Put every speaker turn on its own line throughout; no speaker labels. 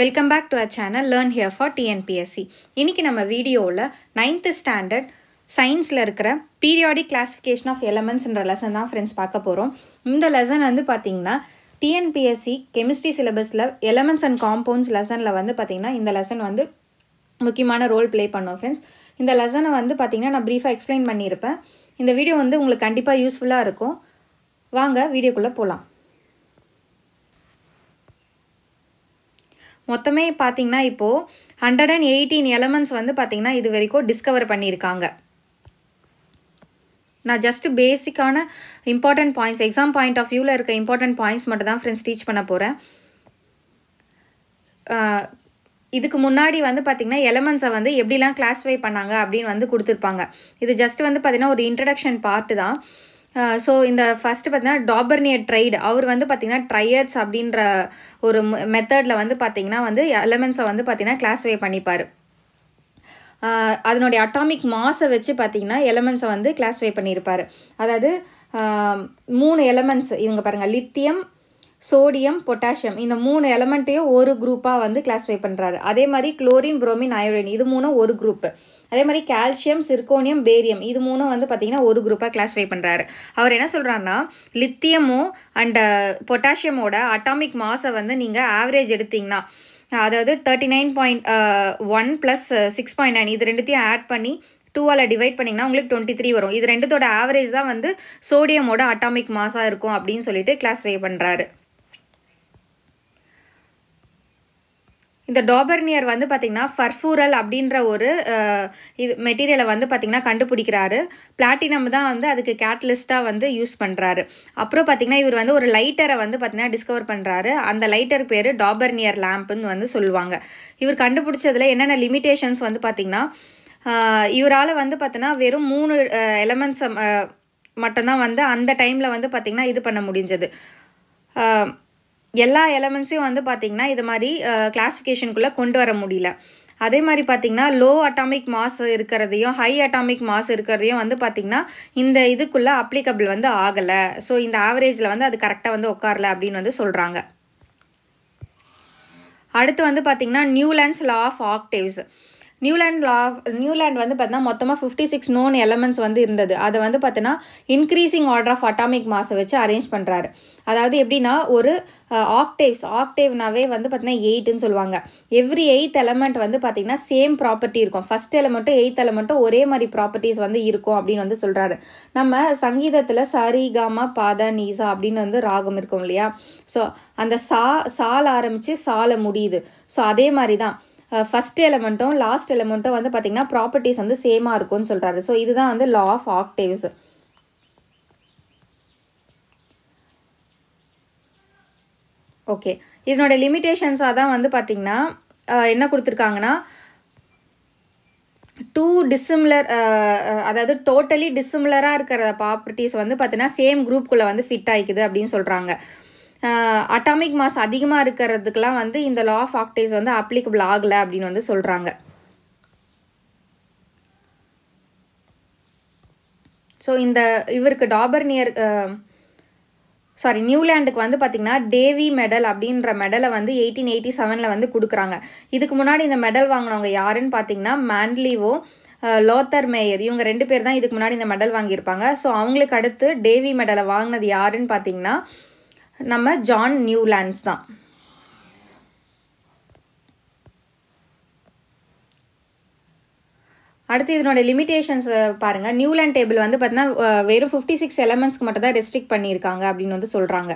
welcome back to a channel learn here for TNPSC இன்றைக்கி நம்ம வீடியோவில் நைன்த்து ஸ்டாண்டர்ட் சயின்ஸில் இருக்கிற பீரியாடிக் கிளாஸிஃபிகேஷன் ஆஃப் எலமெண்ட்ஸ்ன்ற லெசன் தான் ஃப்ரெண்ட்ஸ் பார்க்க போகிறோம் இந்த லெசன் வந்து பார்த்திங்கன்னா டிஎன்பிஎஸ்சி கெமிஸ்ட்ரி சிலபஸில் எலமெண்ட்ஸ் அண்ட் காம்பவுண்ட்ஸ் லெசனில் வந்து பார்த்திங்கன்னா இந்த லெசன் வந்து முக்கியமான ரோல் ப்ளே பண்ணோம் ஃப்ரெண்ட்ஸ் இந்த லெசனை வந்து பார்த்திங்கன்னா நான் ப்ரீஃபாக எக்ஸ்பிளைன் பண்ணியிருப்பேன் இந்த வீடியோ வந்து உங்களுக்கு கண்டிப்பாக யூஸ்ஃபுல்லாக இருக்கும் வாங்க வீடியோக்குள்ளே போகலாம் மொத்தமே பார்த்திங்கன்னா இப்போது ஹண்ட்ரட் அண்ட் எயிட்டீன் எலமெண்ட்ஸ் வந்து பார்த்திங்கன்னா இது வரைக்கும் டிஸ்கவர் பண்ணியிருக்காங்க நான் ஜஸ்ட் பேசிக்கான important points exam point of வியூவில் இருக்க இம்பார்ட்டண்ட் பாயிண்ட்ஸ் மட்டும் தான் ஃப்ரெண்ட்ஸ் டீச் பண்ண போகிறேன் இதுக்கு முன்னாடி வந்து பார்த்திங்கன்னா எலமெண்ட்ஸை வந்து எப்படிலாம் கிளாஸிஃபை பண்ணாங்க அப்படின்னு வந்து கொடுத்துருப்பாங்க இது ஜஸ்ட் வந்து பார்த்திங்கன்னா ஒரு இன்ட்ரடக்ஷன் பார்ட்டு தான் ஸோ இந்த ஃபஸ்ட்டு பார்த்தீங்கன்னா டாபர்னியர் ட்ரைடு அவர் வந்து பார்த்திங்கன்னா ட்ரையர்ஸ் அப்படின்ற ஒரு மெத்தடில் வந்து பார்த்தீங்கன்னா வந்து எலமெண்ட்ஸை வந்து பார்த்திங்கன்னா கிளாஸிஃபை பண்ணிப்பார் அதனுடைய அட்டாமிக் மாஸை வச்சு பார்த்தீங்கன்னா எலமெண்ட்ஸை வந்து கிளாஸிஃபை பண்ணியிருப்பார் அதாவது மூணு எலமெண்ட்ஸ் இதுங்க பாருங்கள் லித்தியம் சோடியம் பொட்டாசியம் இந்த மூணு எலமெண்ட்டையும் ஒரு குரூப்பாக வந்து கிளாஸிஃபை பண்ணுறாரு அதே மாதிரி குளோரின் புரோமின் அயோடின் இது மூணும் ஒரு குரூப்பு அதே மாதிரி கால்சியம் சிர்கோனியம் பேரியம் இது மூணும் வந்து பார்த்திங்கன்னா ஒரு குரூப்பாக கிளாஸிஃபை பண்ணுறாரு அவர் என்ன சொல்கிறாருன்னா லித்தியமும் அண்ட் பொட்டாசியமோட அட்டாமிக் மாஸை வந்து நீங்கள் ஆவரேஜ் எடுத்திங்கன்னா அதாவது thirty nine point one plus six point nine இது ரெண்டுத்தையும் ஆட் பண்ணி டூவால் டிவைட் பண்ணிங்கன்னா உங்களுக்கு டுவெண்ட்டி த்ரீ வரும் இது ரெண்டுத்தோட ஆவரேஜ் தான் வந்து சோடியமோட அட்டாமிக் மாஸாக இருக்கும் அப்படின்னு சொல்லிட்டு கிளாஸிஃபை பண்ணுறாரு இந்த டாபர்னியர் வந்து பார்த்திங்கன்னா ஃபர்ஃபூரல் அப்படின்ற ஒரு இது மெட்டீரியலை வந்து பார்த்திங்கன்னா கண்டுபிடிக்கிறாரு பிளாட்டினம் தான் வந்து அதுக்கு கேட்டலிஸ்ட்டாக வந்து யூஸ் பண்ணுறாரு அப்புறம் பார்த்திங்கன்னா இவர் வந்து ஒரு லைட்டரை வந்து பார்த்திங்கன்னா டிஸ்கவர் பண்ணுறாரு அந்த லைட்டர் பேர் டாபர்னியர் லேம்ப்னு வந்து சொல்லுவாங்க இவர் கண்டுபிடிச்சதில் என்னென்ன லிமிட்டேஷன்ஸ் வந்து பார்த்திங்கன்னா இவரால் வந்து பார்த்தோன்னா வெறும் மூணு எலமெண்ட்ஸை மட்டும்தான் வந்து அந்த டைமில் வந்து பார்த்திங்கன்னா இது பண்ண முடிஞ்சது எல்லா எலமெண்ட்ஸையும் வந்து பார்த்திங்கன்னா இது மாதிரி கிளாஸிஃபிகேஷனுக்குள்ளே கொண்டு வர முடியல அதே மாதிரி பார்த்திங்கன்னா லோ அட்டாமிக் மாஸ் இருக்கிறதையும் ஹை அட்டாமிக் மாஸ் இருக்கிறதையும் வந்து பார்த்திங்கன்னா இந்த இதுக்குள்ளே அப்ளிகபிள் வந்து ஆகலை ஸோ இந்த ஆவரேஜில் வந்து அது கரெக்டாக வந்து உட்காரல அப்படின்னு வந்து சொல்கிறாங்க அடுத்து வந்து பார்த்திங்கன்னா Newlands law of octaves Newland law Newland வந்து பார்த்தீங்கன்னா மொத்தமாக ஃபிஃப்டி சிக்ஸ் நோன் எலமெண்ட்ஸ் வந்து இருந்தது அதை வந்து பார்த்தீங்கன்னா இன்க்ரீசிங் ஆர்டர் ஆஃப் அட்டாமிக் மாஸை வச்சு அரேஞ்ச் பண்ணுறாரு அதாவது எப்படின்னா ஒரு ஆக்டேவ்ஸ் ஆக்டேவ்னாவே வந்து பார்த்தீங்கன்னா எயிட்டுன்னு சொல்லுவாங்க எவ்ரி எயித் எலமெண்ட் வந்து பார்த்தீங்கன்னா சேம் ப்ராப்பர்ட்டி இருக்கும் ஃபஸ்ட் எலமெண்ட்டும் எயித் எலமெண்ட்டும் ஒரே மாதிரி ப்ராப்பர்ட்டிஸ் வந்து இருக்கும் அப்படின்னு வந்து சொல்கிறாரு நம்ம சங்கீதத்தில் சரி காமா நீசா அப்படின்னு வந்து ராகம் இருக்கும் இல்லையா ஸோ அந்த சா சால் ஆரம்பித்து சாலை முடியுது ஸோ அதே மாதிரி தான் ஃபஸ்ட் எலமெண்ட்டும் லாஸ்ட் எலமெண்ட்டும் வந்து பார்த்திங்கன்னா ப்ராப்பர்ட்டிஸ் வந்து சேமாக இருக்கும்னு சொல்கிறாரு ஸோ இதுதான் வந்து லா ஆஃப் ஆக்டிவ்ஸ் ஓகே இதனோட லிமிட்டேஷன்ஸாக தான் வந்து பார்த்திங்கன்னா என்ன கொடுத்துருக்காங்கன்னா டூ டிசிம்லர் அதாவது டோட்டலி டிசிம்லராக இருக்கிற ப்ராப்பர்ட்டிஸ் வந்து பார்த்தீங்கன்னா சேம் குரூப்புக்குள்ளே வந்து ஃபிட் ஆகிக்குது அப்படின்னு சொல்கிறாங்க அட்டாமிக் மாஸ் அதிகமாக இருக்கிறதுக்கெலாம் வந்து இந்த லா ஆஃப் ஆக்டேஸ் வந்து அப்ளிகபிள் ஆகலை அப்படின்னு வந்து சொல்கிறாங்க ஸோ இந்த இவருக்கு டாபர் நியர் சாரி நியூலாண்டுக்கு வந்து பார்த்திங்கன்னா டேவி மெடல் அப்படின்ற மெடலை வந்து எயிட்டீன் எயிட்டி செவனில் வந்து கொடுக்குறாங்க இதுக்கு முன்னாடி இந்த மெடல் வாங்கினவங்க யாருன்னு பார்த்தீங்கன்னா மேண்ட்லிவோ லோத்தர் மேயர் இவங்க ரெண்டு பேர் தான் இதுக்கு முன்னாடி இந்த மெடல் வாங்கியிருப்பாங்க ஸோ அவங்களுக்கு அடுத்து டேவி மெடலை வாங்கினது யாருன்னு பார்த்தீங்கன்னா நம்ம ஜான் நியூலாண்ட்ஸ் தான் அடுத்து இதனோட லிமிடேஷன்ஸ் பாருங்கள் நியூலேண்ட் டேபிள் வந்து பார்த்தீங்கன்னா வெறும் ஃபிஃப்டி சிக்ஸ் எலமெண்ட்ஸ்க்கு மட்டும் தான் ரெஸ்ட்ரிக்ட் பண்ணியிருக்காங்க அப்படின்னு வந்து சொல்கிறாங்க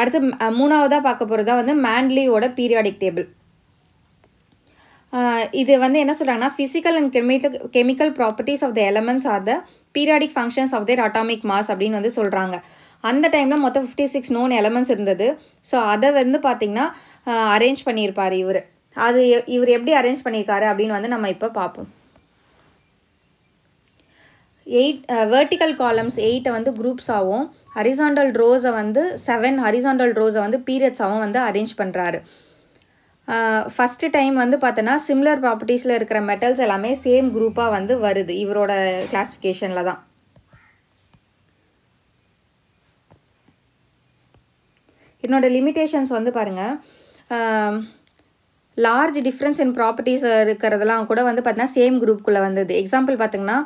அடுத்து மூணாவதாக பார்க்க போகிறது தான் வந்து மேண்ட்லியோட பீரியாடிக் டேபிள் இது வந்து என்ன சொல்கிறாங்கன்னா physical and chemical chemical properties of the elements are the periodic functions of their atomic mass அப்படின்னு வந்து சொல்கிறாங்க அந்த டைமில் மொத்தம் ஃபிஃப்டி சிக்ஸ் நோன் எலமெண்ட்ஸ் இருந்தது ஸோ அதை வந்து பார்த்திங்கன்னா அரேஞ்ச் பண்ணியிருப்பார் இவர் அது இவர் எப்படி அரேஞ்ச் பண்ணியிருக்காரு அப்படின்னு வந்து நம்ம இப்போ பார்ப்போம் எயிட் வெர்டிக்கல் காலம்ஸ் எயிட்டை வந்து குரூப்ஸாகவும் ஹரிசாண்டல் ரோஸை வந்து செவன் ஹரிசாண்டல் ரோஸை வந்து பீரியட்ஸாகவும் வந்து அரேஞ்ச் பண்ணுறாரு ஃபஸ்ட்டு டைம் வந்து பார்த்தோன்னா சிம்லர் ப்ராப்பர்ட்டிஸில் இருக்கிற மெட்டல்ஸ் எல்லாமே சேம் குரூப்பாக வந்து வருது இவரோட கிளாஸிஃபிகேஷனில் தான் என்னோட லிமிட்டேஷன்ஸ் வந்து பாருங்கள் லார்ஜ் டிஃப்ரென்ஸ் இன் ப்ராப்பர்ட்டிஸ் இருக்கிறதெல்லாம் கூட வந்து பார்த்தீங்கன்னா சேம் குரூப்குள்ளே வந்தது எக்ஸாம்பிள் பார்த்திங்கன்னா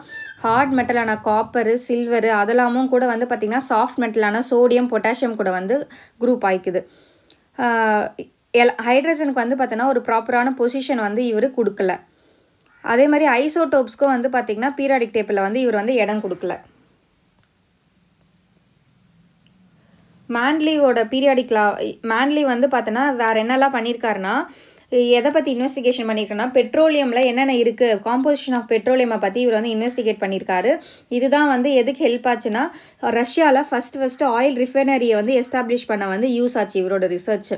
ஹார்ட் மெட்டலான காப்பரு சில்வரு அதெல்லாமும் கூட வந்து பார்த்திங்கன்னா சாஃப்ட் மெட்டலான சோடியம் பொட்டாசியம் கூட வந்து குரூப் ஆயிக்குது எல் ஹைட்ரஜனுக்கு வந்து பார்த்தீங்கன்னா ஒரு ப்ராப்பரான பொசிஷன் வந்து இவர் கொடுக்கல அதே மாதிரி ஐசோடோப்ஸ்க்கும் வந்து பார்த்திங்கன்னா பீராடிக் டேப்பில் வந்து இவர் வந்து இடம் கொடுக்கல மேண்ட்லியோட பீரியாடிக்லா லா மேண்ட்லி வந்து பார்த்தோன்னா வேறு என்னெல்லாம் பண்ணியிருக்காருன்னா எதை பற்றி இன்வெஸ்டிகேஷன் பண்ணியிருக்கேன்னா பெட்ரோலியமில் என்னென்ன இருக்குது காம்போசிஷன் ஆஃப் பெட்ரோலியமை பற்றி இவர் வந்து இன்வெஸ்டிகேட் பண்ணியிருக்காரு இதுதான் வந்து எதுக்கு ஹெல்ப் ஆச்சுன்னா ரஷ்யாவில் ஃபஸ்ட் ஃபஸ்ட்டு ஆயில் ரிஃபைனரியை வந்து எஸ்டாப்ளிஷ் பண்ண வந்து யூஸ் ஆச்சு இவரோட ரிசர்ச்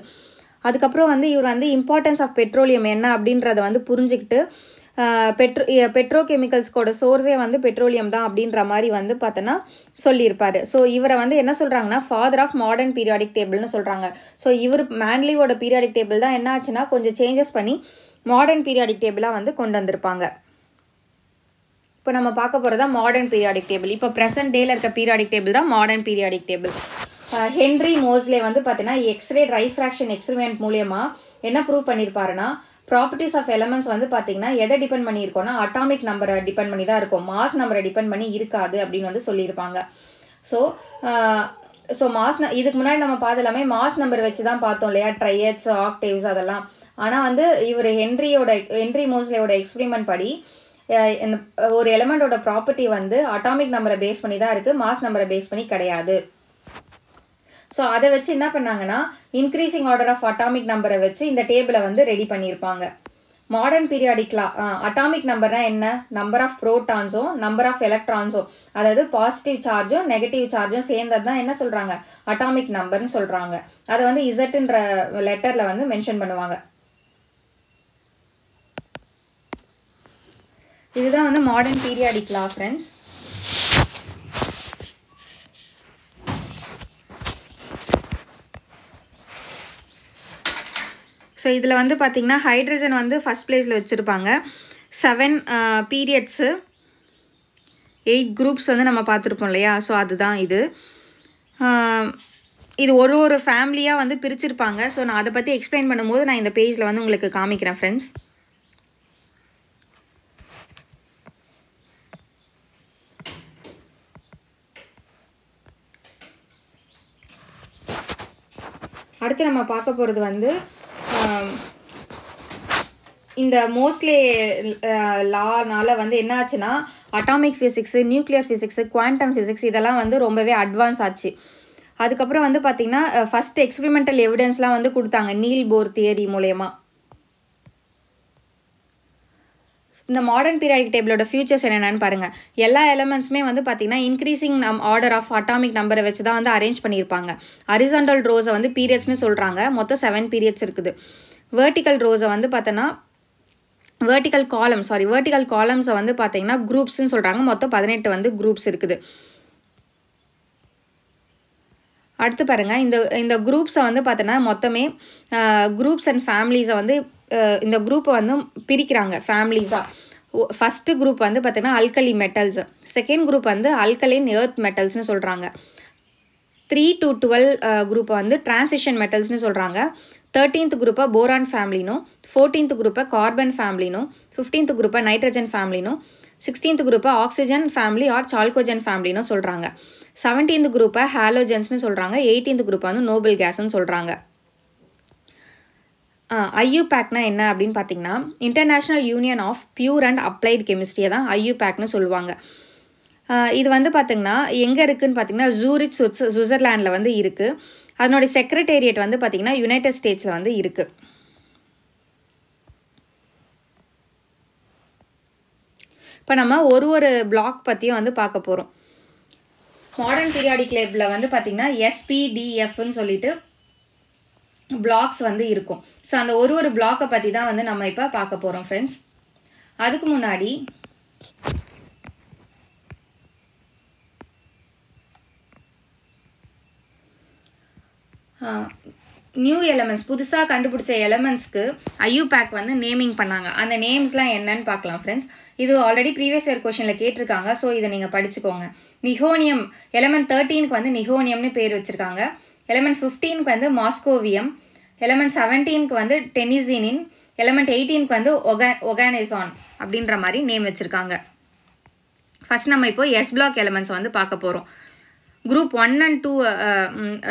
அதுக்கப்புறம் வந்து இவர் வந்து இம்பார்ட்டன்ஸ் ஆஃப் பெட்ரோலியம் என்ன அப்படின்றத வந்து புரிஞ்சுக்கிட்டு பெட்ரோ பெட்ரோ கெமிக்கல்ஸ்கோட சோர்ஸே வந்து பெட்ரோலியம் தான் அப்படின்ற மாதிரி வந்து பார்த்தோன்னா சொல்லியிருப்பார் ஸோ இவரை வந்து என்ன சொல்கிறாங்கன்னா ஃபாதர் ஆஃப் மாடர்ன் பீரியாடிக் டேபிள்னு சொல்கிறாங்க ஸோ இவர் மேன்லியோட பீரியாடிக் டேபிள் தான் என்ன ஆச்சுன்னா கொஞ்சம் சேஞ்சஸ் பண்ணி மாடர்ன் பீரியாடிக் டேபிளாக வந்து கொண்டு வந்திருப்பாங்க இப்போ நம்ம பார்க்க போகிறது தான் மாடர்ன் பீரியாடிக் டேபிள் இப்போ ப்ரெசன்ட் டேல இருக்க பீரியாடிக் டேபிள் தான் modern periodic table Henry Moseley வந்து பார்த்தீங்கன்னா எக்ஸ்ரே ட்ரைஃப்ராக்ஷன் எக்ஸ்பிரிமெண்ட் மூலயமா என்ன ப்ரூவ் பண்ணியிருப்பாருன்னா ப்ராப்பர்ட்டிஸ் ஆஃப் எலமெண்ட்ஸ் வந்து பார்த்தீங்கன்னா எதை டிபெண்ட் பண்ணியிருக்கோம்னா அட்டாமிக் நம்பரை டிபெண்ட் பண்ணி தான் இருக்கும் மாஸ் நம்பரை டிபெண்ட் பண்ணி இருக்காது அப்படின்னு வந்து சொல்லியிருப்பாங்க ஸோ ஸோ மாஸ் இதுக்கு முன்னாடி நம்ம பார்த்து எல்லாமே மாஸ் நம்பர் வச்சு தான் பார்த்தோம் இல்லையா ட்ரையட்ஸ் ஆக்டேவ்ஸ் அதெல்லாம் ஆனால் வந்து இவர் ஹென்ரியோட ஹென்ரி மோஸ்லியோட எக்ஸ்பிரிமெண்ட் படி ஒரு எலமெண்ட்டோட ப்ராப்பர்ட்டி வந்து அட்டாமிக் நம்பரை பேஸ் பண்ணி தான் இருக்குது மாஸ் நம்பரை பேஸ் பண்ணி கிடையாது ஸோ அதை வச்சு என்ன பண்ணாங்கன்னா இன்க்ரீசிங் ஆர்டர் ஆஃப் அட்டாமிக் நம்பரை வச்சு இந்த டேபிளை வந்து ரெடி பண்ணியிருப்பாங்க மாடர்ன் பீரியாடிக்லா அட்டாமிக் நம்பர்னா என்ன நம்பர் ஆஃப் ப்ரோட்டான்ஸும் நம்பர் ஆஃப் எலக்ட்ரான்ஸும் அதாவது பாசிட்டிவ் சார்ஜும் நெகட்டிவ் சார்ஜும் சேர்ந்தது தான் என்ன சொல்கிறாங்க அட்டாமிக் நம்பர்னு சொல்கிறாங்க அதை வந்து இசட்டுன்ற லெட்டரில் வந்து மென்ஷன் பண்ணுவாங்க இதுதான் வந்து மாடர்ன் பீரியாடிக்லா ஃப்ரெண்ட்ஸ் ஸோ இதில் வந்து பார்த்திங்கன்னா ஹைட்ரஜன் வந்து ஃபஸ்ட் ப்ளேஸில் வச்சுருப்பாங்க செவன் பீரியட்ஸு எயிட் குரூப்ஸ் வந்து நம்ம பார்த்துருப்போம் இல்லையா ஸோ அதுதான் இது um, இது ஒரு ஒரு ஃபேமிலியாக வந்து பிரிச்சிருப்பாங்க ஸோ நான் அதை பற்றி எக்ஸ்பிளைன் பண்ணும்போது நான் இந்த பேஜில் வந்து உங்களுக்கு காமிக்கிறேன் ஃப்ரெண்ட்ஸ் அடுத்து நம்ம பார்க்க போகிறது வந்து இந்த மோஸ்ட்லி லானால் வந்து என்ன ஆச்சுன்னா atomic physics nuclear physics quantum physics இதெல்லாம் வந்து ரொம்பவே அட்வான்ஸ் ஆச்சு அதுக்கப்புறம் வந்து பார்த்திங்கன்னா ஃபஸ்ட் எக்ஸ்பிரிமெண்டல் எவிடன்ஸ்லாம் வந்து கொடுத்தாங்க நீல் போர் தியரி மூலயமா இந்த மாடர்ன் பீரியாடிக் டேபிளோட ஃபியூச்சர்ஸ் என்னென்னு பாருங்கள் எல்லா எலமெண்ட்ஸுமே வந்து பார்த்தீங்கன்னா இன்க்ரீசிங் நம் ஆர்டர் ஆஃப் அட்டாமிக் நம்பரை வச்சு தான் வந்து அரேஞ்ச் பண்ணியிருப்பாங்க அரிசாண்டல் ரோஸை வந்து பீரியட்ஸ்னு சொல்கிறாங்க மொத்தம் செவன் பீரியட்ஸ் இருக்குது வேர்ட்டிக்கல் ரோஸை வந்து பார்த்தோன்னா வேர்ட்டிக்கல் காலம் சாரி வேர்ட்டிக்கல் காலம்ஸை வந்து பார்த்தீங்கன்னா குரூப்ஸ்ன்னு சொல்கிறாங்க மொத்தம் பதினெட்டு வந்து குரூப்ஸ் இருக்குது அடுத்து பாருங்கள் இந்த இந்த குரூப்ஸை வந்து பார்த்தோன்னா மொத்தமே குரூப்ஸ் அண்ட் ஃபேமிலிஸை வந்து இந்த குரூப்பை வந்து பிரிக்கிறாங்க ஃபேமிலிஸாக ஃபஸ்ட்டு குரூப் வந்து பார்த்திங்கன்னா அல்கலி மெட்டல்ஸ் செகண்ட் குரூப் வந்து அல்கலின் ஏர்த் மெட்டல்ஸ்னு சொல்கிறாங்க த்ரீ டு டுவெல் குரூப்பை வந்து டிரான்சிஷன் மெட்டல்ஸ்னு சொல்கிறாங்க தேர்ட்டீன்த் குரூப்பை போரான் ஃபேமிலினும் ஃபோர்டீன்த் குரூப்பை கார்பன் ஃபேமிலினும் ஃபிஃப்டீன்த் குரூப்பை நைட்ரஜன் ஃபேமிலினும் சிக்ஸ்டீன்த் குரூப்பை ஆக்சிஜன் ஃபேமிலி ஆர் சால்கோஜன் ஃபேமிலினும் சொல்கிறாங்க செவன்டீன்த் குரூப்பை ஹாலோஜன்ஸ்னு சொல்கிறாங்க எயிட்டீன்த் குரூப்பை வந்து நோபல் கேஸ்ன்னு சொல்கிறாங்க ஐயூபேக்னா என்ன அப்படின்னு பார்த்தீங்கன்னா international union of pure and applied கெமிஸ்ட்ரியை தான் ஐயூபேக்னு சொல்லுவாங்க இது வந்து பார்த்திங்கன்னா எங்கே இருக்குதுன்னு பார்த்தீங்கன்னா ஜூரிச் சுவிட்ஸ் சுவிட்சர்லாண்டில் வந்து இருக்குது அதனுடைய செக்ரட்டேரியட் வந்து பார்த்திங்கன்னா யுனைடெட் ஸ்டேட்ஸில் வந்து இருக்குது இப்போ நம்ம ஒரு ஒரு பிளாக் பற்றியும் வந்து பார்க்க போகிறோம் மாடர்ன் பீரியாடிக் லேபில் வந்து பார்த்திங்கன்னா எஸ்பிடிஎஃப்னு சொல்லிட்டு பிளாக்ஸ் வந்து இருக்கும் ஸோ அந்த ஒரு ஒரு பிளாக்கை பற்றி தான் வந்து நம்ம இப்போ பார்க்க போகிறோம் ஃப்ரெண்ட்ஸ் அதுக்கு முன்னாடி நியூ எலமெண்ட்ஸ் புதுசாக கண்டுபிடிச்ச எலமெண்ட்ஸ்க்கு ஐயூ பேக் வந்து நேமிங் பண்ணாங்க அந்த நேம்ஸ்லாம் என்னன்னு பார்க்கலாம் ஃப்ரெண்ட்ஸ் இது ஆல்ரெடி ப்ரீவியஸ் இயர் கொஷனில் கேட்டிருக்காங்க ஸோ இதை நீங்கள் படிச்சுக்கோங்க நிகோனியம் எலமெண்ட் தேர்ட்டீனுக்கு வந்து நிகோனியம்னு பேர் வச்சுருக்காங்க எலமெண்ட் ஃபிஃப்டீனுக்கு வந்து மாஸ்கோவியம் எலமெண்ட் செவன்டீனுக்கு வந்து டெனிசீனின் எலமெண்ட் எயிட்டீனுக்கு வந்து ஒகா ஒகானேசான் அப்படின்ற மாதிரி நேம் வச்சுருக்காங்க ஃபஸ்ட் நம்ம இப்போ எஸ் பிளாக் எலமெண்ட்ஸ் வந்து பார்க்க போகிறோம் குரூப் ஒன் அண்ட் டூ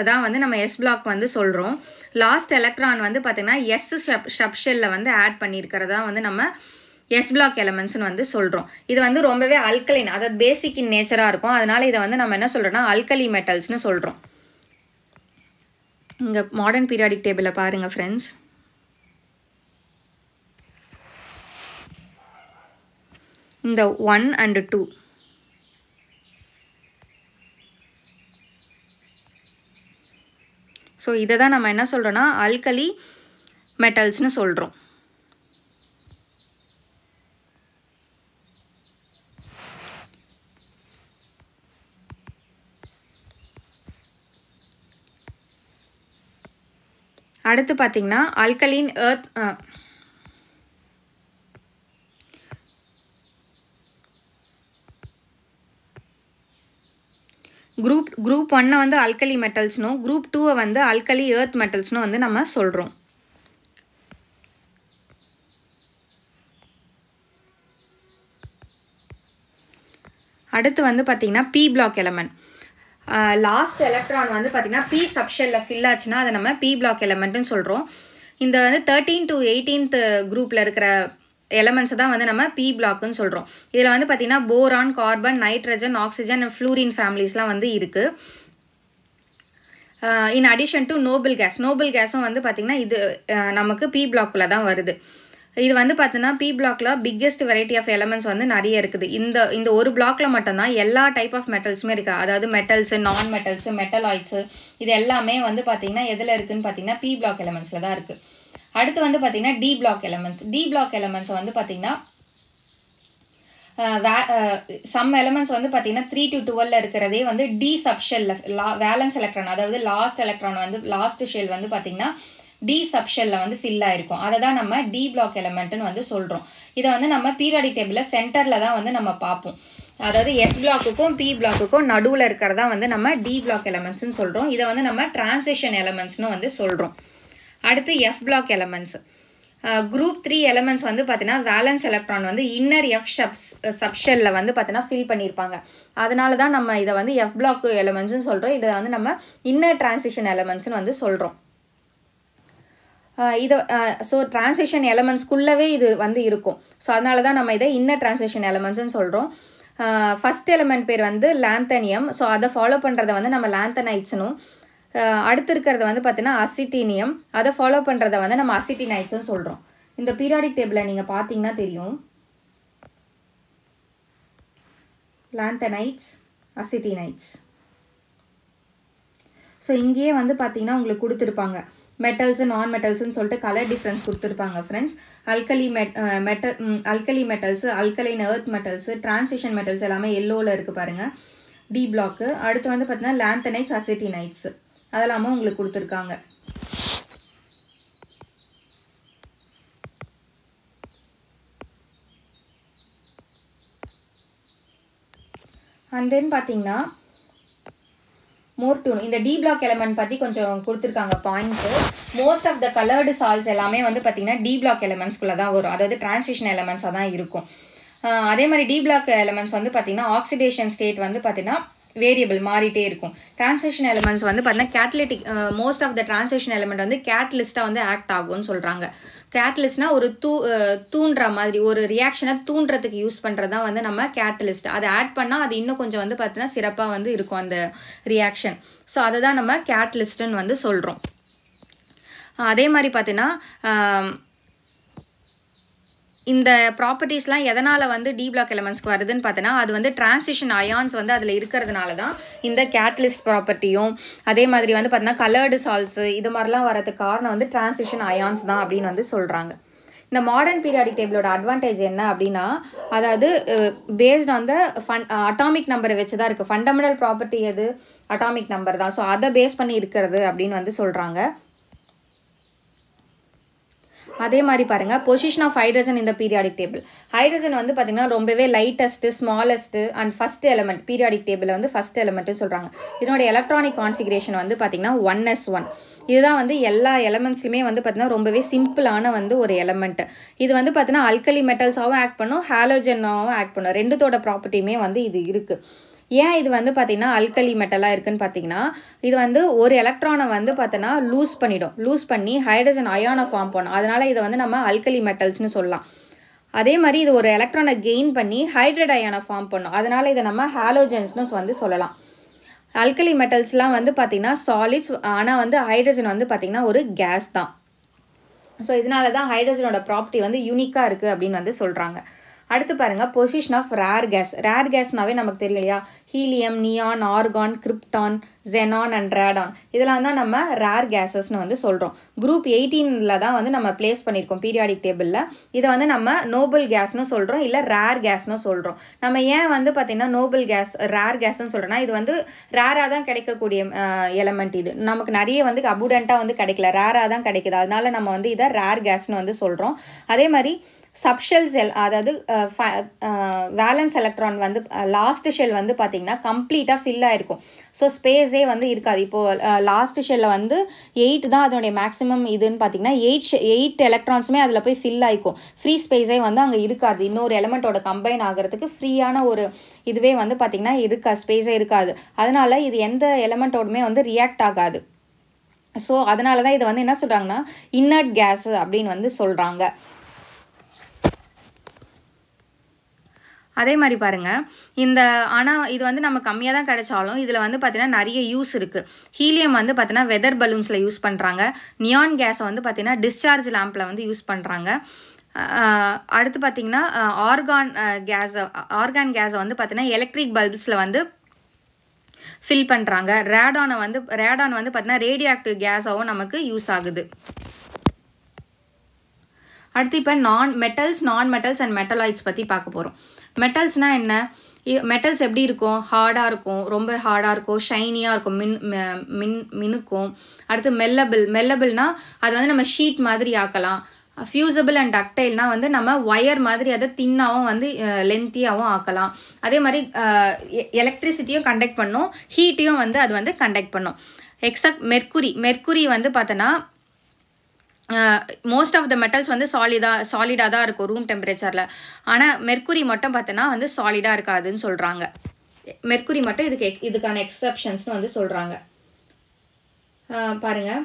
தான் வந்து நம்ம எஸ் பிளாக் வந்து சொல்கிறோம் லாஸ்ட் எலக்ட்ரான் வந்து பார்த்திங்கன்னா எஸ் ஷப் ஷப்ஷெல்லில் வந்து ஆட் பண்ணியிருக்கிறதா வந்து நம்ம எஸ் பிளாக் எலமெண்ட்ஸ்னு வந்து சொல்கிறோம் இது வந்து ரொம்பவே அல்கலின் அதாவது பேசிக் இன் நேச்சராக இருக்கும் அதனால் இதை வந்து நம்ம என்ன சொல்கிறோன்னா அல்கலி மெட்டல்ஸ்னு சொல்கிறோம் இங்கே மாடர்ன் பீரியாடிக் டேபிளை பாருங்கள் ஃப்ரெண்ட்ஸ் இந்த ஒன் அண்டு டூ ஸோ இதை தான் நம்ம என்ன சொல்கிறோன்னா அல்கலி மெட்டல்ஸ்னு சொல்கிறோம் அடுத்து பார்த்திங்கன்னா அல்கலின் ஏர்த் குரூப் குரூப் ஒன்னை வந்து அல்கலி மெட்டல்ஸ்னும் குரூப் டூவை வந்து அல்கலி ஏர்த் மெட்டல்ஸ்னும் வந்து நம்ம சொல்கிறோம் அடுத்து வந்து பார்த்திங்கன்னா p block element last electron வந்து பார்த்திங்கன்னா பி சப்ஷெல்லில் ஃபில் ஆச்சுன்னா அதை நம்ம பி பிளாக் எலமெண்ட்டுன்னு சொல்கிறோம் இந்த வந்து தேர்ட்டீன் டு எயிட்டீன்த் குரூப்பில் இருக்கிற எலமெண்ட்ஸை தான் வந்து நம்ம பி பிளாக்குன்னு சொல்கிறோம் இதில் வந்து பார்த்திங்கன்னா boron carbon nitrogen oxygen and fluorine ஃபேமிலிஸ்லாம் வந்து இருக்குது in addition to noble gas noble கேஸும் வந்து பார்த்திங்கன்னா இது நமக்கு பி பிளாக்குள்ளே தான் வருது இது வந்து பார்த்தீங்கன்னா பி பிளாக்ல பிக்கெஸ்ட் வெரைட்டி ஆஃப் எலமெண்ட்ஸ் வந்து நிறைய இருக்குது இந்த இந்த ஒரு பிளாக்ல மட்டும்தான் எல்லா டைப் ஆஃப் மெட்டல்ஸுமே இருக்குது அதாவது மெட்டல்ஸு நான் மெட்டல்ஸு மெட்டலாய்ட்ஸு இது எல்லாமே வந்து பார்த்தீங்கன்னா எதில் இருக்குதுன்னு பார்த்தீங்கன்னா பி பிளாக் எலமெண்ட்ஸில் தான் இருக்குது அடுத்து வந்து பார்த்தீங்கன்னா d block elements d block elements வந்து பார்த்தீங்கன்னா வே சம் எலமெண்ட்ஸ் வந்து பார்த்தீங்கன்னா த்ரீ டு டுவெல்ல இருக்கிறதே வந்து டி சப்ஷெல்ல லா வேலன்ஸ் எலக்ட்ரான் அதாவது லாஸ்ட் எலக்ட்ரான் வந்து லாஸ்ட் ஷெல் வந்து பார்த்தீங்கன்னா டி சப்ஷனில் வந்து ஃபில் ஆயிருக்கும் அதை தான் நம்ம டி பிளாக் எலமெண்ட்டுன்னு வந்து சொல்கிறோம் இதை வந்து நம்ம பீரியாடிக் டேபிளில் சென்டரில் தான் வந்து நம்ம பார்ப்போம் அதாவது எஸ் பிளாக்குக்கும் பி பிளாக்குக்கும் நடுவில் இருக்கிறதா வந்து நம்ம டி பிளாக் எலமெண்ட்ஸ்னு சொல்கிறோம் இதை வந்து நம்ம டிரான்சிஷன் எலமெண்ட்ஸ்னு வந்து சொல்கிறோம் அடுத்து f block elements group three elements வந்து பார்த்தீங்கன்னா வேலன்ஸ் எலக்ட்ரான் வந்து இன்னர் எஃப் சப்ஸ் சப்ஷனில் வந்து பார்த்தீங்கன்னா ஃபில் பண்ணியிருப்பாங்க அதனால தான் நம்ம இதை வந்து எஃப் பிளாக் எலமெண்ட்ஸ்னு சொல்கிறோம் இதை வந்து நம்ம இன்னர் டிரான்சிஷன் எலமெண்ட்ஸ்னு வந்து சொல்கிறோம் இதை ஸோ டிரான்சேஷன் எலமெண்ட்ஸ்குள்ளவே இது வந்து இருக்கும் ஸோ அதனால தான் நம்ம இதை இன்ன டிரான்சேஷன் எலமெண்ட்ஸ்னு சொல்கிறோம் ஃபஸ்ட் எலமெண்ட் பேர் வந்து லேந்தனியம் ஸோ அதை ஃபாலோ பண்ணுறத வந்து நம்ம லேந்தனைட்ஸ்னும் அடுத்து இருக்கிறத வந்து பார்த்தீங்கன்னா அசிட்டினியம் அதை ஃபாலோ பண்ணுறத வந்து நம்ம அசிட்டினைட்ஸ்னு சொல்கிறோம் இந்த பீரியாடிக் டேபிளை நீங்கள் பார்த்தீங்கன்னா தெரியும் லேந்தனைட்ஸ் அசிட்டினைட்ஸ் ஸோ இங்கேயே வந்து பார்த்தீங்கன்னா உங்களுக்கு கொடுத்துருப்பாங்க மெட்டல்ஸு நான் மெட்டல்ஸ்னு சொல்லிட்டு கலர் டிஃப்ரென்ஸ் கொடுத்துருப்பாங்க ஃப்ரெண்ட்ஸ் அல்கலி மெட் மெட்டல் அல்கலி மெட்டல்ஸு அல்கலின் நர்த் மெட்டல்ஸு டிரான்சிஷன் மெட்டல்ஸ் எல்லாமே எல்லோவில் இருக்குது பாருங்கள் டி பிளாக்கு அடுத்து வந்து பார்த்தீங்கன்னா லேந்தனைட்ஸ் அசிட்டினைட்ஸ் அதெல்லாமும் உங்களுக்கு கொடுத்துருக்காங்க அண்ட் தென் பார்த்தீங்கன்னா மோர் டூன் இந்த டி பிளாக் எலமெண்ட் பற்றி கொஞ்சம் கொடுத்துருக்காங்க பாயிண்ட்ஸு most of the coloured salts எல்லாமே வந்து பார்த்திங்கன்னா டி பிளாக் எலமெண்ட்ஸ்குள்ளே தான் வரும் அதாவது டிரான்ஸ்லேஷன் எலமெண்ட்ஸாக தான் இருக்கும் அதே மாதிரி டி பிளாக் எலமெண்ட்ஸ் வந்து பார்த்திங்கன்னா ஆக்சிடேஷன் ஸ்டேட் வந்து பார்த்திங்கன்னா வேரியபிள் மாறிட்டே இருக்கும் டிரான்ஸ்லேஷன் எலமெண்ட்ஸ் வந்து பார்த்திங்கன்னா catalytic most of the transition element வந்து கேட்லிஸ்ட்டாக வந்து ஆக்ட் ஆகும்னு சொல்கிறாங்க கேட்டலிஸ்ட்னா ஒரு தூ தூண்டுற மாதிரி ஒரு ரியாக்ஷனை தூண்டுறதுக்கு யூஸ் பண்ணுறது தான் வந்து நம்ம கேட்டலிஸ்ட் அதை ஆட் பண்ணால் அது இன்னும் கொஞ்சம் வந்து பார்த்தீங்கன்னா சிறப்பாக வந்து இருக்கும் அந்த ரியாக்ஷன் ஸோ அதை தான் நம்ம கேட்டலிஸ்ட்டுன்னு வந்து சொல்கிறோம் அதே மாதிரி பார்த்தீங்கன்னா இந்த ப்ராப்பர்ட்டிஸ்லாம் எதனால் வந்து டி பிளாக் எலமெண்ட்ஸ்க்கு வருதுன்னு பார்த்தோன்னா அது வந்து டிரான்சிஷன் அயான்ஸ் வந்து அதில் இருக்கிறதுனால தான் இந்த கேட்டலிஸ்ட் ப்ராப்பர்ட்டியும் அதே மாதிரி வந்து பார்த்தீங்கன்னா கலர்டு சால்ஸு இது மாதிரிலாம் வரதுக்கு காரணம் வந்து டிரான்சிஷன் அயான்ஸ் தான் அப்படின்னு வந்து சொல்கிறாங்க இந்த மாடர்ன் பீரியாடிக் டேபிளோட அட்வான்டேஜ் என்ன அப்படின்னா அதாவது based on the fun atomic நம்பரை வச்சு தான் இருக்குது ஃபண்டமெண்டல் ப்ராப்பர்ட்டி எது அட்டாமிக் நம்பர் தான் ஸோ அதை பேஸ் பண்ணி இருக்கிறது அப்படின்னு வந்து சொல்கிறாங்க அதே மாதிரி பாருங்கள் பொசிஷன் ஆஃப் ஹைட்ரஜன் இந்த பீரியாடிக் டேபிள் ஹைட்ரஜன் வந்து பார்த்திங்கன்னா ரொம்பவே lightest smallest and first element periodic டேபிளில் வந்து ஃபஸ்ட் எலமெண்ட்டுன்னு சொல்கிறாங்க இதனுடைய எலக்ட்ரானிக் கான்ஃபிகரேஷன் வந்து பார்த்திங்கன்னா ஒன் எஸ் ஒன் இதுதான் வந்து எல்லா எலமெண்ட்ஸ்லையுமே வந்து பார்த்திங்கன்னா ரொம்பவே சிம்பிளான வந்து ஒரு எலமெண்ட் இது வந்து பார்த்தீங்கன்னா அல்கலி மெட்டல்ஸாகவும் ஆக்ட் பண்ணும் ஹாலோஜனாகவும் ஆக்ட் பண்ணும் ரெண்டுத்தோட ப்ராப்பர்ட்டியுமே வந்து இது இருக்குது ஏன் இது வந்து பார்த்திங்கன்னா அல்கலி மெட்டலாக இருக்குதுன்னு பார்த்தீங்கன்னா இது வந்து ஒரு எலக்ட்ரானை வந்து பார்த்தோன்னா லூஸ் பண்ணிடும் லூஸ் பண்ணி ஹைட்ரஜன் அயானை ஃபார்ம் பண்ணும் அதனால் இதை வந்து நம்ம அல்கலி மெட்டல்ஸ்னு சொல்லலாம் அதே மாதிரி இது ஒரு எலக்ட்ரானை கெயின் பண்ணி ஹைட்ரட் அயானை ஃபார்ம் பண்ணும் அதனால் இதை நம்ம ஹாலோஜன்ஸ்னு வந்து சொல்லலாம் அல்கலி மெட்டல்ஸ்லாம் வந்து பார்த்திங்கன்னா சாலிட்ஸ் ஆனால் வந்து ஹைட்ரஜன் வந்து பார்த்திங்கன்னா ஒரு கேஸ் தான் ஸோ இதனால தான் ஹைட்ரஜனோட ப்ராப்பர்ட்டி வந்து யூனிக்காக இருக்குது அப்படின்னு வந்து சொல்கிறாங்க அடுத்து பாருங்க position of rare gas rare கேஸ்னாவே நமக்கு தெரியும் இல்லையா helium neon argon krypton xenon and radon இதெல்லாம் தான் நம்ம ரேர் கேஸஸ்னு வந்து சொல்கிறோம் குரூப் எயிட்டீனில் தான் வந்து நம்ம பிளேஸ் பண்ணியிருக்கோம் பீரியாடிக் டேபிளில் இதை வந்து நம்ம நோபல் கேஸ்னு சொல்கிறோம் இல்லை ரேர் கேஸ்னு சொல்கிறோம் நம்ம ஏன் வந்து பார்த்திங்கன்னா நோபல் கேஸ் ரேர் கேஸ்னு சொல்கிறோம்னா இது வந்து ரேராக தான் கிடைக்கக்கூடிய எலமெண்ட் இது நமக்கு நிறைய வந்து அபுடண்ட்டாக வந்து கிடைக்கல ரேராக தான் கிடைக்குது அதனால நம்ம வந்து இதை ரேர் கேஸ்னு வந்து சொல்கிறோம் அதே மாதிரி சப்ஷெல் செல் அதாவது வேலன்ஸ் எலக்ட்ரான் வந்து லாஸ்ட் ஷெல் வந்து பார்த்திங்கன்னா கம்ப்ளீட்டாக ஃபில் ஆகிருக்கும் ஸோ ஸ்பேஸே வந்து இருக்காது இப்போது லாஸ்ட் ஷெல்லில் வந்து எயிட் தான் அதனுடைய மேக்ஸிமம் இதுன்னு பார்த்தீங்கன்னா எயிட் எயிட் எலக்ட்ரான்ஸுமே அதில் போய் ஃபில் ஆகிக்கும் ஃப்ரீ ஸ்பேஸே வந்து அங்கே இருக்காது இன்னொரு எலமெண்ட்டோட கம்பைன் ஆகிறதுக்கு ஃப்ரீயான ஒரு இதுவே வந்து பார்த்திங்கன்னா இருக்கா ஸ்பேஸே இருக்காது அதனால் இது எந்த எலமெண்ட்டோடுமே வந்து ரியாக்ட் ஆகாது ஸோ அதனால தான் இதை வந்து என்ன சொல்கிறாங்கன்னா இன்னர்ட் கேஸு அப்படின்னு வந்து சொல்கிறாங்க அதே மாதிரி பாருங்க இந்த ஆனால் இது வந்து நம்ம கம்மியாக தான் கிடைச்சாலும் இதில் வந்து பார்த்திங்கன்னா நிறைய யூஸ் இருக்குது ஹீலியம் வந்து பார்த்திங்கன்னா வெதர் பலூன்ஸில் யூஸ் பண்ணுறாங்க நியான் கேஸை வந்து பார்த்திங்கன்னா டிஸ்சார்ஜ் லேம்பில் வந்து யூஸ் பண்ணுறாங்க அடுத்து பார்த்தீங்கன்னா ஆர்கான் கேஸை ஆர்கான் கேஸை வந்து பார்த்திங்கன்னா எலக்ட்ரிக் பல்ப்ஸில் வந்து ஃபில் பண்ணுறாங்க ரேடானை வந்து ரேடான் வந்து பார்த்திங்கன்னா ரேடியோ ஆக்டிவ் கேஸாகவும் நமக்கு யூஸ் ஆகுது அடுத்து இப்போ நான் மெட்டல்ஸ் நான் மெட்டல்ஸ் அண்ட் மெட்டலாய்ட்ஸ் பற்றி பார்க்க போகிறோம் மெட்டல்ஸ்னால் என்ன மெட்டல்ஸ் எப்படி இருக்கும் ஹார்டாக இருக்கும் ரொம்ப ஹார்டாக இருக்கும் ஷைனியாக இருக்கும் மின் மின் மினுக்கும் அடுத்து மெல்லபிள் மெல்லபிள்னால் அது வந்து நம்ம ஷீட் மாதிரி ஆக்கலாம் ஃபியூசபிள் அண்ட் டக்டைல்னால் வந்து நம்ம ஒயர் மாதிரி அதை தின்னாகவும் வந்து லென்த்தியாகவும் ஆக்கலாம் அதே மாதிரி எலக்ட்ரிசிட்டியும் கண்டக்ட் பண்ணும் ஹீட்டையும் வந்து அது வந்து கண்டக்ட் பண்ணும் எக்ஸப்ட் மெர்க்குரி மெர்க்குரி வந்து பார்த்தோன்னா மோஸ்ட் ஆஃப் த மெட்டல்ஸ் வந்து சாலிடாக சாலிடாக தான் இருக்கும் ரூம் டெம்பரேச்சரில் ஆனால் மெர்க்குரி மட்டும் பார்த்தோன்னா வந்து சாலிடாக இருக்காதுன்னு சொல்கிறாங்க மெர்க்குரி மட்டும் இதுக்கு இதுக்கான எக்ஸப்ஷன்ஸ்னு வந்து சொல்கிறாங்க பாருங்கள்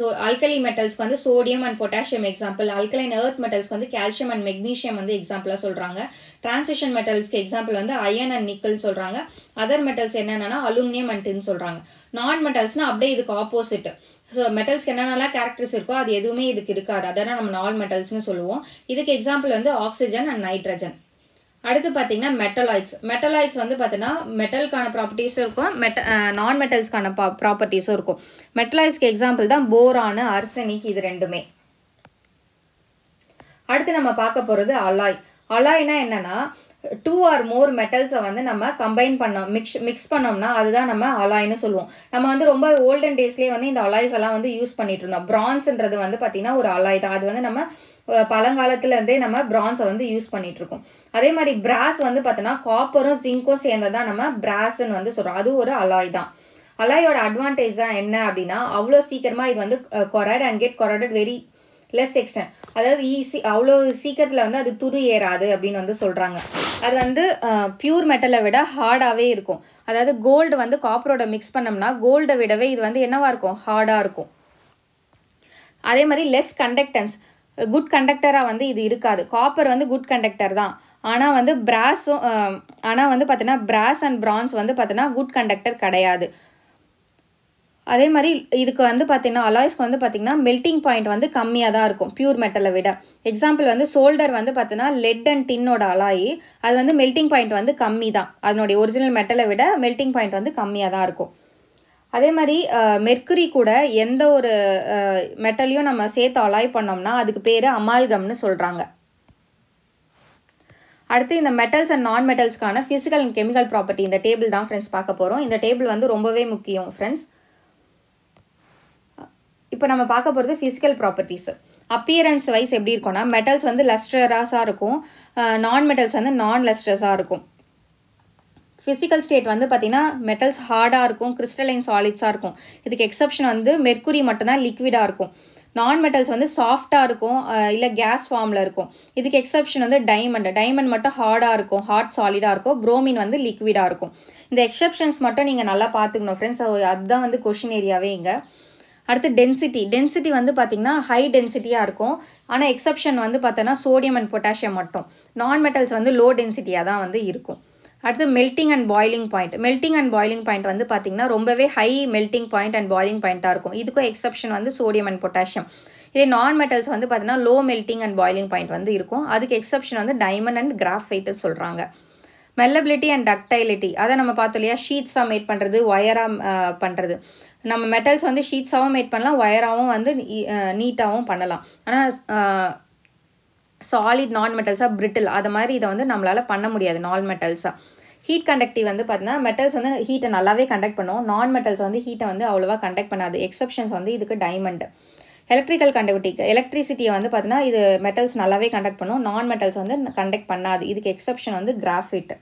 சோ அல்கலி மெட்டல்ஸ்க்கு வந்து sodium and potassium example alkaline earth மெட்டல்ஸ்க்கு வந்து கால்சியம் அண்ட் மெக்னீஷியம் வந்து எக்ஸாம்பிளாக சொல்கிறாங்க டிரான்சிஷன் மெட்டல்ஸ்க்கு எக்ஸாம்பிள் வந்து அயன் அண்ட் நிக்கல் சொல்கிறாங்க அதர் மெட்டல்ஸ் என்னென்னா அலுமினியம் அண்ட் டின் சொல்கிறாங்க நான் மெட்டல்ஸ்னால் அப்படியே இதுக்கு ஆப்போசிட் ஸோ மெட்டல்ஸ்க்கு என்னென்னலாம் கேரக்டர்ஸ் இருக்கோ அது எதுவுமே இதுக்கு இருக்காது அதனால் நம்ம நால் மெட்டல்ஸ்னு சொல்லுவோம் இதுக்கு எக்ஸாம்பிள் வந்து ஆக்சிஜன் அண்ட் நைட்ரஜன் அடுத்து பார்த்தீங்கன்னா மெட்டலாய்ட்ஸ் மெட்டலாய்ட்ஸ் வந்து பார்த்தீங்கன்னா மெட்டலுக்கான ப்ராப்பர்ட்டிஸும் இருக்கும் மெட்ட நான் மெட்டல்ஸ்க்கான ப்ராப்பர்ட்டிஸும் இருக்கும் மெட்டலாய்ட்ஸ்க்கு எக்ஸாம்பிள் தான் போரானு அர்சனிக் இது ரெண்டுமே அடுத்து நம்ம பார்க்க போகிறது அலாய் அலாய்னா என்னென்னா டூ ஆர் மோர் மெட்டல்ஸை வந்து நம்ம கம்பைன் பண்ணோம் மிக்ஸ் மிக்ஸ் பண்ணோம்னா அதுதான் நம்ம அலாய்னு சொல்லுவோம் நம்ம வந்து ரொம்ப ஓல்டன் டேஸ்லேயே வந்து இந்த அலாய்ஸ் எல்லாம் வந்து யூஸ் பண்ணிட்டு இருந்தோம் பிரான்ஸ்ன்றது வந்து பார்த்தீங்கன்னா ஒரு அலாய் தான் அது வந்து நம்ம பழங்காலத்துலேருந்தே நம்ம பிரான்ஸை வந்து யூஸ் இருக்கோம் அதே மாதிரி பிராஸ் வந்து பார்த்தோன்னா காப்பரும் ஜிங்கும் சேர்ந்ததான் நம்ம பிராஸ்ன்னு வந்து சொல்கிறோம் அது ஒரு அலாய் தான் அலாயோட அட்வான்டேஜ் தான் என்ன அப்படின்னா அவ்வளோ சீக்கிரமாக இது வந்து corrode and get corroded very less extent அதாவது ஈஸி அவ்வளோ சீக்கிரத்தில் வந்து அது துரு ஏறாது அப்படின்னு வந்து சொல்கிறாங்க அது வந்து பியூர் மெட்டலை விட ஹார்டாகவே இருக்கும் அதாவது கோல்டு வந்து காப்பரோட மிக்ஸ் பண்ணோம்னா கோல்டை விடவே இது வந்து என்னவாக இருக்கும் ஹார்டாக இருக்கும் அதே மாதிரி லெஸ் கண்டக்டன்ஸ் குட் கண்டக்டராக வந்து இது இருக்காது காப்பர் வந்து குட் கண்டக்டர் தான் ஆனால் வந்து பிராஸும் ஆனால் வந்து பார்த்தீங்கன்னா பிராஸ் அண்ட் ப்ரான்ஸ் வந்து பார்த்தீங்கன்னா குட் கண்டக்டர் கிடையாது அதே மாதிரி இதுக்கு வந்து பார்த்திங்கன்னா அலாய்ஸ்க்கு வந்து பார்த்தீங்கன்னா மெல்ட்டிங் பாயிண்ட் வந்து கம்மியாக தான் இருக்கும் பியூர் மெட்டலை விட எக்ஸாம்பிள் வந்து சோல்டர் வந்து பார்த்தீங்கன்னா லெட் அண்ட் டின்னோட அலாயி அது வந்து மெல்ட்டிங் பாயிண்ட் வந்து கம்மி தான் அதனுடைய ஒரிஜினல் மெட்டலை விட மெல்ட்டிங் பாயிண்ட் வந்து கம்மியாக தான் இருக்கும் அதே மாதிரி மெர்க்குரி கூட எந்த ஒரு மெட்டலையும் நம்ம சேர்த்து அலாய் பண்ணோம்னா அதுக்கு பேர் அமால்கம்னு சொல்கிறாங்க அடுத்து இந்த மெட்டல்ஸ் அண்ட் நான் மெட்டல்ஸ்க்கான ஃபிசிக்கல் அண்ட் கெமிக்கல் ப்ராப்பர்ட்டி இந்த டேபிள் தான் ஃப்ரெண்ட்ஸ் பார்க்க போகிறோம் இந்த டேபிள் வந்து ரொம்பவே முக்கியம் ஃப்ரெண்ட்ஸ் இப்போ நம்ம பார்க்க போகிறது ஃபிசிக்கல் ப்ராப்பர்ட்டிஸு அப்பியரன்ஸ் வைஸ் எப்படி இருக்கும்னா மெட்டல்ஸ் வந்து லஸ்ட்ரஸாக இருக்கும் நான் மெட்டல்ஸ் வந்து நான் லஸ்ட்ரஸாக இருக்கும் ஃபிசிக்கல் ஸ்டேட் வந்து பார்த்திங்கன்னா மெட்டல்ஸ் ஹார்டாக இருக்கும் கிறிஸ்டலைன் சாலிட்ஸாக இருக்கும் இதுக்கு எக்ஸப்ஷன் வந்து மெர்க்குரி மட்டும்தான் லிக்விடாக இருக்கும் நான் மெட்டல்ஸ் வந்து சாஃப்டாக இருக்கும் இல்லை கேஸ் ஃபார்மில் இருக்கும் இதுக்கு எக்ஸப்ஷன் வந்து டைமண்ட் டைமண்ட் மட்டும் ஹார்டாக இருக்கும் ஹார்ட் சாலிடாக இருக்கும் ப்ரோமின் வந்து லிக்விடாக இருக்கும் இந்த எக்ஸப்ஷன்ஸ் மட்டும் நீங்கள் நல்லா பார்த்துக்கணும் ஃப்ரெண்ட்ஸ் அதுதான் வந்து கொஷின் ஏரியாவே இங்கே அடுத்து டென்சிட்டி டென்சிட்டி வந்து பார்த்திங்கன்னா ஹை டென்சிட்டியாக இருக்கும் ஆனால் எக்ஸப்ஷன் வந்து பார்த்தோன்னா சோடியம் அண்ட் பொட்டாசியம் மட்டும் நான் மெட்டல்ஸ் வந்து லோ டென்சிட்டியாக தான் வந்து இருக்கும் அடுத்து melting and boiling point melting and boiling point வந்து பார்த்திங்கன்னா ரொம்பவே high melting point and boiling பாயிண்ட்டாக இருக்கும் இதுக்கும் எக்ஸப்ஷன் வந்து சோடியம் அண்ட் பொட்டாசியம் இதே நான் மெட்டல்ஸ் வந்து பார்த்தீங்கன்னா low melting and boiling point வந்து இருக்கும் அதுக்கு எக்ஸப்ஷன் வந்து டைமண்ட் அண்ட் கிராஃபைட்டு சொல்கிறாங்க மெல்லபிலிட்டி அண்ட் டக்டைலிட்டி அதை நம்ம பார்த்தோம் இல்லையா ஷீட்ஸாக மேட் பண்ணுறது ஒயராக பண்ணுறது நம்ம மெட்டல்ஸ் வந்து ஷீட்ஸாகவும் மேட் பண்ணலாம் ஒயராகவும் வந்து நீட்டாகவும் பண்ணலாம் ஆனால் சாலிட் நான் மெட்டல்ஸாக பிரிட்டில் அது மாதிரி இதை வந்து நம்மளால் பண்ண முடியாது நான் மெட்டல்ஸாக ஹீட் கண்டக்டிவ் வந்து பார்த்தீங்கன்னா மெட்டல்ஸ் வந்து ஹீட்டை நல்லாவே கண்டக்ட் பண்ணும் நான் மெட்டல்ஸ் வந்து ஹீட்டை வந்து அவ்வளோவா கண்டக்ட் பண்ணாது எக்ஸப்ஷன்ஸ் வந்து இதுக்கு டைமண்டு எலக்ட்ரிக்கல் கண்டக்டிவிட்டி எலக்ட்ரிசிட்டியை வந்து பார்த்தீங்கன்னா இது மெட்டல்ஸ் நல்லாவே கண்டக்ட் பண்ணும் நான் மெட்டல்ஸ் வந்து கண்டக்ட் பண்ணாது இதுக்கு எக்ஸப்ஷன் வந்து கிராஃபிட்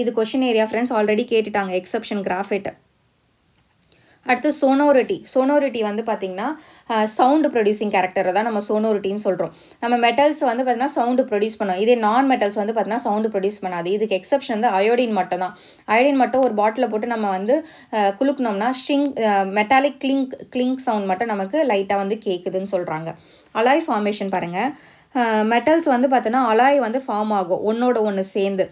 இது கொஷின் ஏரியா ஃப்ரெண்ட்ஸ் ஆல்ரெடி கேட்டுட்டாங்க எக்ஸப்ஷன் கிராஃபேட்டை அடுத்து சோனோரிட்டி சோனோரிட்டி வந்து பார்த்திங்கன்னா சவுண்டு ப்ரொடியூசிங் கேரக்டரை தான் நம்ம சோனோரிட்டின்னு சொல்கிறோம் நம்ம மெட்டல்ஸ் வந்து பார்த்திங்கன்னா சவுண்டு ப்ரொடியூஸ் பண்ணோம் இதே நான் மெட்டல்ஸ் வந்து பார்த்திங்கன்னா சவுண்டு ப்ரொடியூஸ் பண்ணாது இதுக்கு எக்ஸப்ஷன் வந்து அயோடின் மட்டும் தான் அயோடின் மட்டும் ஒரு பாட்டில் போட்டு நம்ம வந்து குலுக்கணும்னா ஷிங் மெட்டாலிக் கிளிங்க் கிளிங்க் சவுண்ட் மட்டும் நமக்கு லைட்டாக வந்து கேட்குதுன்னு சொல்கிறாங்க அலாய் ஃபார்மேஷன் பாருங்கள் மெட்டல்ஸ் வந்து பார்த்தோன்னா அலாய் வந்து ஃபார்ம் ஆகும் ஒன்றோட ஒன்று சேர்ந்து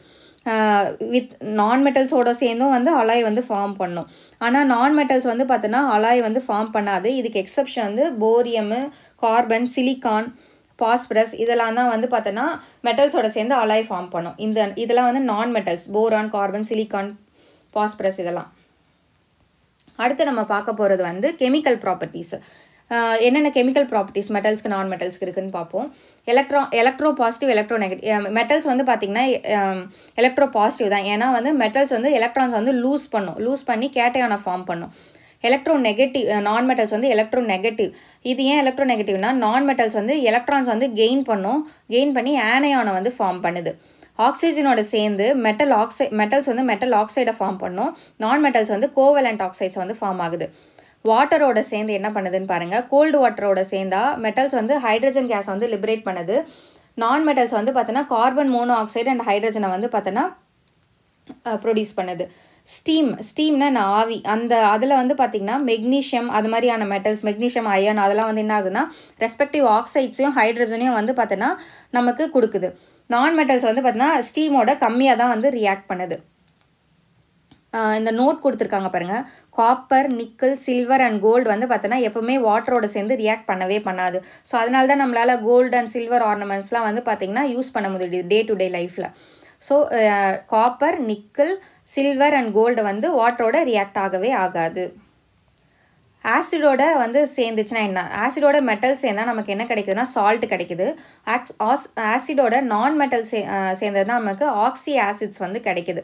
வித் நான் மெட்டல்ஸோட சேர்ந்தும் வந்து அலாய் வந்து ஃபார்ம் பண்ணும் ஆனால் நான் மெட்டல்ஸ் வந்து பார்த்தோன்னா அலாய் வந்து ஃபார்ம் பண்ணாது இதுக்கு எக்ஸப்ஷன் வந்து போரியம் கார்பன் சிலிக்கான் பாஸ்பரஸ் இதெல்லாம் தான் வந்து பார்த்தோன்னா மெட்டல்ஸோட சேர்ந்து அலாய் ஃபார்ம் பண்ணும் இந்த இதெல்லாம் வந்து non metals boron carbon silicon phosphorus இதெல்லாம் அடுத்து நம்ம பார்க்க போகிறது வந்து கெமிக்கல் ப்ராப்பர்ட்டிஸ் என்னென்ன கெமிக்கல் ப்ராப்பர்ட்டிஸ் மெட்டல்ஸ்க்கு நான் மெட்டல்ஸ்க்கு இருக்குதுன்னு பார்ப்போம் electro electro positive electro negative metals வந்து பார்த்திங்கன்னா எலக்ட்ரோ um, பாசிட்டிவ் தான் ஏன்னா வந்து மெட்டல்ஸ் வந்து எலக்ட்ரான்ஸ் வந்து லூஸ் பண்ணும் லூஸ் பண்ணி கேட்டையான ஃபார்ம் பண்ணும் எலக்ட்ரோ நெகட்டிவ் நான் மெட்டல்ஸ் வந்து எலக்ட்ரோ நெகட்டிவ் இது ஏன் எலக்ட்ரோ நெகட்டிவ்னா நான் மெட்டல்ஸ் வந்து எலக்ட்ரான்ஸ் வந்து கெயின் பண்ணும் கெயின் பண்ணி ஆனையானை வந்து ஃபார்ம் பண்ணுது ஆக்சிஜனோட சேர்ந்து மெட்டல் ஆக்சை மெட்டல்ஸ் வந்து மெட்டல் ஆக்சைடை ஃபார்ம் பண்ணும் நான் மெட்டல்ஸ் வந்து கோவலண்ட் ஆக்சைட்ஸ் வந்து ஃபார்ம் ஆகுது வாட்டரோட சேர்ந்து என்ன பண்ணுதுன்னு பாருங்கள் கோல்டு வாட்டரோட சேர்ந்தா மெட்டல்ஸ் வந்து ஹைட்ரஜன் கேஸ் வந்து லிபரேட் பண்ணுது நான் மெட்டல்ஸ் வந்து பார்த்தோன்னா கார்பன் மோனோ ஆக்சைடு அண்ட் ஹைட்ரஜனை வந்து பார்த்தோன்னா ப்ரொடியூஸ் பண்ணுது ஸ்டீம் ஸ்டீம்னா நான் ஆவி அந்த அதில் வந்து பார்த்திங்கன்னா மெக்னீஷியம் அது மாதிரியான மெட்டல்ஸ் மெக்னீஷியம் அயன் அதெல்லாம் வந்து என்ன ஆகுதுன்னா ரெஸ்பெக்டிவ் ஆக்சைட்ஸையும் ஹைட்ரஜனையும் வந்து பார்த்தோன்னா நமக்கு கொடுக்குது நான் மெட்டல்ஸ் வந்து பார்த்தீங்கன்னா ஸ்டீமோட கம்மியாக தான் வந்து ரியாக்ட் பண்ணுது இந்த நோட் கொடுத்துருக்காங்க பாருங்கள் copper nickel silver and gold வந்து பார்த்தோன்னா எப்போவுமே வாட்டரோட சேர்ந்து ரியாக்ட் பண்ணவே பண்ணாது ஸோ அதனால தான் நம்மளால் கோல்டு அண்ட் சில்வர் ஆர்னமெண்ட்ஸ்லாம் வந்து பார்த்திங்கன்னா யூஸ் பண்ண முடியுது டே டு டே லைஃப்பில் so copper nickel silver and gold வந்து வாட்டரோட ரியாக்ட் ஆகவே ஆகாது ஆசிடோட வந்து சேர்ந்துச்சுன்னா என்ன ஆசிடோட மெட்டல் சேர்ந்தால் நமக்கு என்ன கிடைக்குதுன்னா சால்ட் கிடைக்குது ஆக்ஸ் ஆஸ் ஆசிடோட நான் மெட்டல் சே தான் நமக்கு ஆக்சி ஆசிட்ஸ் வந்து கிடைக்குது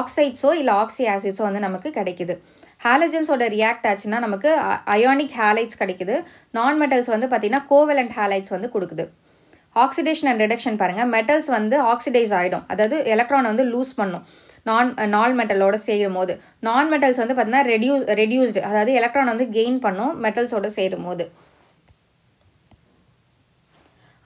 ஆக்சைட்ஸோ இல்லை ஆக்சி ஆசிட்ஸோ வந்து நமக்கு கிடைக்குது ஹாலஜன்ஸோட ரியாக்ட் ஆச்சுன்னா நமக்கு அயோனிக் ஹேலைட்ஸ் கிடைக்குது நான் மெட்டல்ஸ் வந்து பார்த்திங்கன்னா கோவலண்ட் ஹேலைட்ஸ் வந்து கொடுக்குது ஆக்சிடேஷன் அண்ட் ரிடக்ஷன் பாருங்கள் மெட்டல்ஸ் வந்து ஆக்சிடைஸ் ஆகிடும் அதாவது எலக்ட்ரானை வந்து லூஸ் பண்ணும் நான் நால் மெட்டலோட சேரும் போது நான் மெட்டல்ஸ் வந்து பார்த்திங்கன்னா ரெடியூஸ் ரெடியூஸ்டு அதாவது எலக்ட்ரான் வந்து கெயின் பண்ணும் மெட்டல்ஸோட சேரும் போது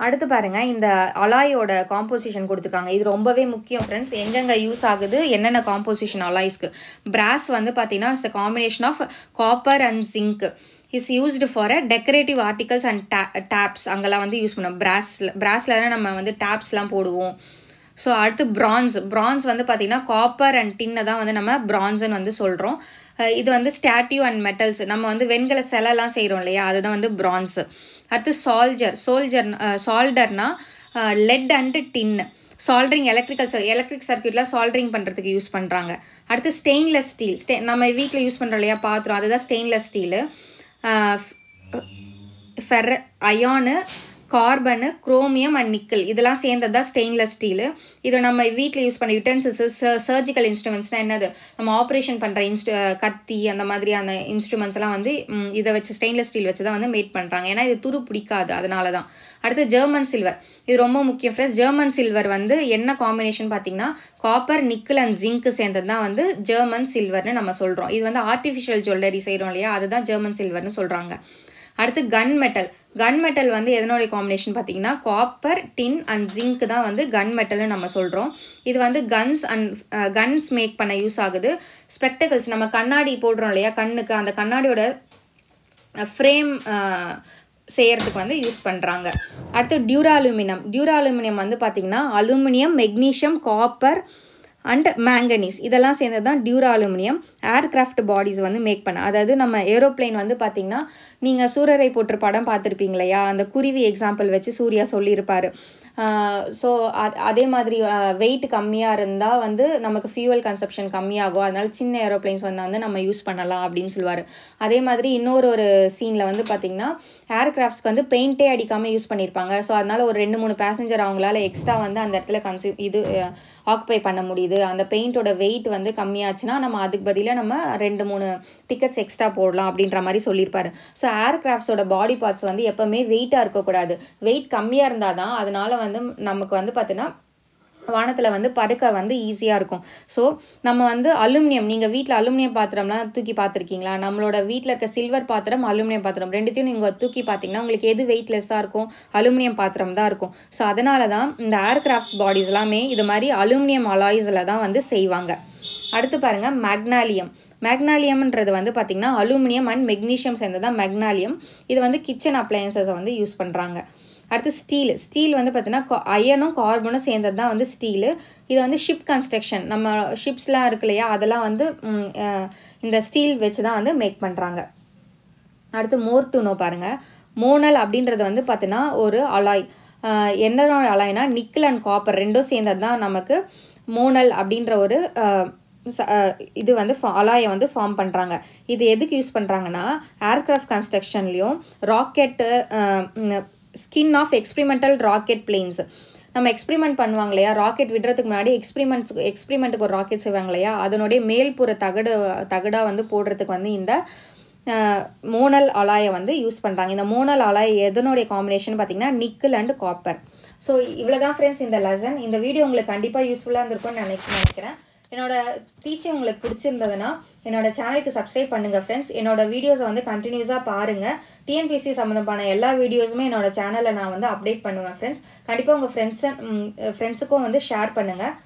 அடுத்து பாருங்கள் இந்த அலாயோட காம்போசிஷன் கொடுத்துருக்காங்க இது ரொம்பவே முக்கியம் ஃப்ரெண்ட்ஸ் எங்கெங்கே யூஸ் ஆகுது என்னென்ன காம்போசிஷன் அலாய்ஸ்க்கு பிராஸ் வந்து பார்த்தீங்கன்னா it's the combination of copper and zinc is used for a decorative articles and day taps அங்கெல்லாம் வந்து யூஸ் பண்ணோம் பிராஸில் பிராஸ்லனா நம்ம வந்து டேப்ஸ்லாம் போடுவோம் ஸோ அடுத்து பிரான்ஸ் பிரான்ஸ் வந்து பார்த்திங்கன்னா காப்பர் அண்ட் டின்னை தான் வந்து நம்ம பிரான்ஸ்ன்னு வந்து சொல்கிறோம் இது வந்து ஸ்டாட்யூ அண்ட் மெட்டல்ஸ் நம்ம வந்து வெண்கல சிலைலாம் செய்கிறோம் இல்லையா அதுதான் வந்து பிரான்ஸு அடுத்து சால்ஜர் சோல்ஜர் சால்டர்னா lead and tin soldering electrical சர் எலக்ட்ரிக் சர்க்கியூட்டில் சால்ட்ரிங் பண்ணுறதுக்கு யூஸ் பண்ணுறாங்க அடுத்து ஸ்டெயின்லெஸ் ஸ்டீல் ஸ்டே நம்ம வீட்டில் யூஸ் பண்ணுறோம் இல்லையா பார்த்துரும் அதுதான் ஸ்டெயின்லெஸ் ஸ்டீலு ஃபெர் iron carbon chromium and nickel இதெல்லாம் சேர்ந்தது தான் ஸ்டெயின்லெஸ் ஸ்டீலு இதை நம்ம வீட்டில் யூஸ் பண்ண ச சர்ஜிக்கல் இன்ஸ்ட்ருமெண்ட்ஸ்னால் என்னது நம்ம ஆப்ரேஷன் பண்ணுற இன்ஸ்ட் கத்தி அந்த மாதிரி அந்த எல்லாம் வந்து இதை வச்சு ஸ்டெயின்லெஸ் ஸ்டீல் வச்சு தான் வந்து மேட் பண்ணுறாங்க ஏன்னா இது துரு பிடிக்காது அதனால தான் அடுத்து ஜெர்மன் சில்வர் இது ரொம்ப முக்கியம் ஃப்ரெஸ் ஜெர்மன் சில்வர் வந்து என்ன காம்பினேஷன் பார்த்தீங்கன்னா காப்பர் நிக்கல் அண்ட் ஜிங்க்கு சேர்ந்தது தான் வந்து ஜெர்மன் சில்வர்னு நம்ம சொல்கிறோம் இது வந்து ஆர்டிஃபிஷியல் ஜுவல்லரி செய்கிறோம் இல்லையா அதுதான் ஜெர்மன் சில்வர்னு சொல்கிறாங்க அடுத்து கன் மெட்டல் கன் மெட்டல் வந்து எதனுடைய காம்பினேஷன் பார்த்தீங்கன்னா காப்பர் டின் அண்ட் ஜிங்க் தான் வந்து கன் மெட்டல்னு நம்ம சொல்கிறோம் இது வந்து கன்ஸ் அண்ட் கன்ஸ் மேக் பண்ண யூஸ் ஆகுது ஸ்பெக்டக்கல்ஸ் நம்ம கண்ணாடி போடுறோம் இல்லையா கண்ணுக்கு அந்த கண்ணாடியோட ஃப்ரேம் செய்கிறதுக்கு வந்து யூஸ் பண்ணுறாங்க அடுத்து டியூரா அலுமினியம் டியூரா அலுமினியம் வந்து பார்த்தீங்கன்னா aluminium magnesium copper and manganese இதெல்லாம் சேர்ந்தது தான் டியூரா அலுமினியம் ஏர்கிராஃப்ட் பாடிஸ் வந்து மேக் பண்ண அதாவது நம்ம ஏரோப்ளைன் வந்து பார்த்திங்கன்னா நீங்கள் சூரரை போட்டு படம் பார்த்துருப்பீங்க இல்லையா அந்த குருவி எக்ஸாம்பிள் வச்சு சூர்யா சொல்லியிருப்பார் ஸோ அதே மாதிரி வெயிட் கம்மியாக இருந்தால் வந்து நமக்கு ஃபியூவல் கன்சப்ஷன் கம்மியாகும் அதனால் சின்ன ஏரோப்ளைன்ஸ் வந்து வந்து நம்ம யூஸ் பண்ணலாம் அப்படின்னு சொல்லுவார் அதே மாதிரி இன்னொரு ஒரு சீனில் வந்து பார்த்திங்கன்னா ஏர்க்ராஃப்ட்ஸ்க்கு வந்து பெயிண்டே அடிக்காமல் யூஸ் பண்ணியிருப்பாங்க ஸோ அதனால் ஒரு ரெண்டு மூணு பேசஞ்சர் அவங்களால எக்ஸ்ட்ரா வந்து அந்த இடத்துல கன்சியூ இது ஆக்குபை பண்ண முடியுது அந்த பெயிண்டோட வெயிட் வந்து கம்மியாச்சுன்னா நம்ம அதுக்கு பதிலாக நம்ம ரெண்டு மூணு டிக்கெட்ஸ் எக்ஸ்ட்ரா போடலாம் அப்படின்ற மாதிரி சொல்லியிருப்பாரு ஸோ ஏர்க்ராஃப்ட்ஸோட பாடி பார்ட்ஸ் வந்து எப்போவுமே வெயிட்டாக இருக்கக்கூடாது வெயிட் கம்மியாக இருந்தால் தான் அதனால் வந்து நமக்கு வந்து பார்த்தீங்கன்னா வானத்தில் வந்து படுக்க வந்து ஈஸியாக இருக்கும் ஸோ நம்ம வந்து அலுமினியம் நீங்கள் வீட்டில் அலுமினியம் பாத்திரம்லாம் தூக்கி பார்த்துருக்கீங்களா நம்மளோட வீட்டில் இருக்க சில்வர் பாத்திரம் அலுமினியம் பாத்திரம் ரெண்டுத்தையும் நீங்கள் தூக்கி பார்த்தீங்கன்னா உங்களுக்கு எது வெயிட்லெஸ்ஸாக இருக்கும் அலுமினியம் பாத்திரம் தான் இருக்கும் ஸோ அதனால தான் இந்த ஏர்கிராஃப்ட்ஸ் பாடிஸ் எல்லாமே இது மாதிரி அலுமினியம் அலாய்ஸில் தான் வந்து செய்வாங்க அடுத்து பாருங்கள் மேக்னாலியம் மேக்னாலியம்ன்றது வந்து பார்த்திங்கன்னா அலுமினியம் அண்ட் மெக்னீஷியம் சேர்ந்ததான் தான் மேக்னாலியம் இது வந்து கிச்சன் அப்ளையன்சஸை வந்து யூஸ் பண்ணுறாங்க அடுத்து ஸ்டீல் ஸ்டீல் வந்து பார்த்தீங்கன்னா அயனும் கார்பனும் சேர்ந்தது தான் வந்து ஸ்டீலு இது வந்து ஷிப் கன்ஸ்ட்ரக்ஷன் நம்ம ஷிப்ஸ்லாம் இருக்கு இல்லையா அதெல்லாம் வந்து இந்த ஸ்டீல் வச்சு தான் வந்து மேக் பண்ணுறாங்க அடுத்து மோர் டூனோ பாருங்கள் மோனல் அப்படின்றது வந்து பார்த்தீங்கன்னா ஒரு அலாய் என்னோட அலாய்னா நிக்கல் அண்ட் காப்பர் ரெண்டும் சேர்ந்தது தான் நமக்கு மோனல் அப்படின்ற ஒரு இது வந்து அலாயை வந்து ஃபார்ம் பண்ணுறாங்க இது எதுக்கு யூஸ் பண்ணுறாங்கன்னா ஏர்க்ராஃப்ட் கன்ஸ்ட்ரக்ஷன்லேயும் rocket skin of experimental rocket planes நம்ம எக்ஸ்பிரிமெண்ட் பண்ணுவாங்க இல்லையா ராக்கெட் விடுறதுக்கு முன்னாடி எக்ஸ்பிரிமெண்ட்ஸ் எக்ஸ்பிரிமெண்ட்டுக்கு ஒரு ராக்கெட் செய்வாங்க இல்லையா அதனுடைய மேல்புற தகடு தகடாக வந்து போடுறதுக்கு வந்து இந்த மோனல் அலாயை வந்து யூஸ் பண்ணுறாங்க இந்த மோனல் அலாய் எதனுடைய காம்பினேஷன் பார்த்தீங்கன்னா நிக்கல் அண்ட் காப்பர் ஸோ இவ்வளோ தான் ஃப்ரெண்ட்ஸ் இந்த லெசன் இந்த வீடியோ உங்களுக்கு கண்டிப்பாக யூஸ்ஃபுல்லாக இருந்திருக்கும்னு நினைக்க நினைக்கிறேன் என்னோடய டீச்சிங் உங்களுக்கு பிடிச்சிருந்ததுன்னா என்னோட சேனலுக்கு சப்ஸ்கிரைப் பண்ணுங்கள் ஃப்ரெண்ட்ஸ் என்னோட வீடியோஸை வந்து கண்டினியூஸாக பாருங்கள் டிஎன்பிசி சம்மந்தமான எல்லா வீடியோஸுமே என்னோட சேனலில் நான் வந்து அப்டேட் பண்ணுவேன் ஃப்ரெண்ட்ஸ் கண்டிப்பாக உங்கள் ஃப்ரெண்ட்ஸ் ஃப்ரெண்ட்ஸுக்கும் வந்து ஷேர் பண்ணுங்கள்